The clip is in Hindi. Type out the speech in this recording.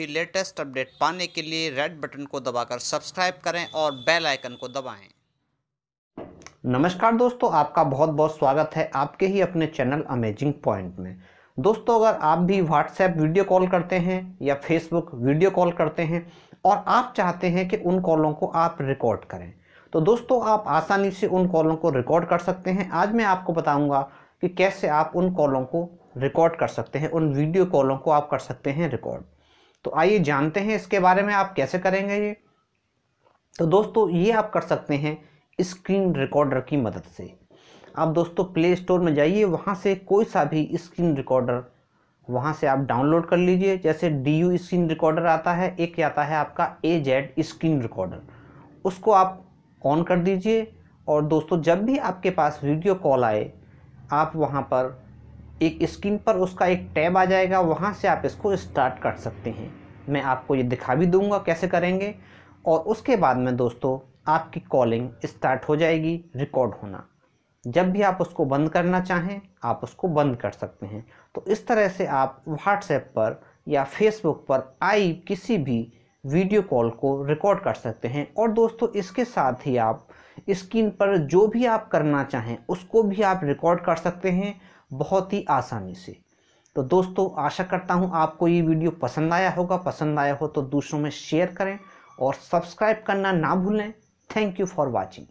भी लेटेस्ट अपडेट पाने के लिए रेड बटन को दबाकर सब्सक्राइब करें और बेल आइकन को दबाएं। नमस्कार दोस्तों आपका बहुत बहुत स्वागत है आपके ही अपने चैनल अमेजिंग पॉइंट में दोस्तों अगर आप भी व्हाट्सएप वीडियो कॉल करते हैं या फेसबुक वीडियो कॉल करते हैं और आप चाहते हैं कि उन कॉलों को आप रिकॉर्ड करें तो दोस्तों आप आसानी से उन कॉलों को रिकॉर्ड कर सकते हैं आज मैं आपको बताऊंगा कि कैसे आप उन कॉलों को रिकॉर्ड कर सकते हैं उन वीडियो कॉलों को आप कर सकते हैं रिकॉर्ड तो आइए जानते हैं इसके बारे में आप कैसे करेंगे ये तो दोस्तों ये आप कर सकते हैं स्क्रीन रिकॉर्डर की मदद से आप दोस्तों प्ले स्टोर में जाइए वहाँ से कोई सा भी स्क्रीन रिकॉर्डर वहाँ से आप डाउनलोड कर लीजिए जैसे डी यू स्क्रीन रिकॉर्डर आता है एक आता है आपका ए जेड स्क्रीन रिकॉर्डर उसको आप ऑन कर दीजिए और दोस्तों जब भी आपके पास वीडियो कॉल आए आप वहाँ पर एक स्क्रीन पर उसका एक टैब आ जाएगा वहाँ से आप इसको स्टार्ट कर सकते हैं मैं आपको ये दिखा भी दूंगा कैसे करेंगे और उसके बाद में दोस्तों आपकी कॉलिंग स्टार्ट हो जाएगी रिकॉर्ड होना जब भी आप उसको बंद करना चाहें आप उसको बंद कर सकते हैं तो इस तरह से आप व्हाट्सएप पर या फेसबुक पर आई किसी भी वीडियो कॉल को रिकॉर्ड कर सकते हैं और दोस्तों इसके साथ ही आप स्क्रीन पर जो भी आप करना चाहें उसको भी आप रिकॉर्ड कर सकते हैं बहुत ही आसानी से तो दोस्तों आशा करता हूँ आपको ये वीडियो पसंद आया होगा पसंद आया हो तो दूसरों में शेयर करें और सब्सक्राइब करना ना भूलें थैंक यू फॉर वॉचिंग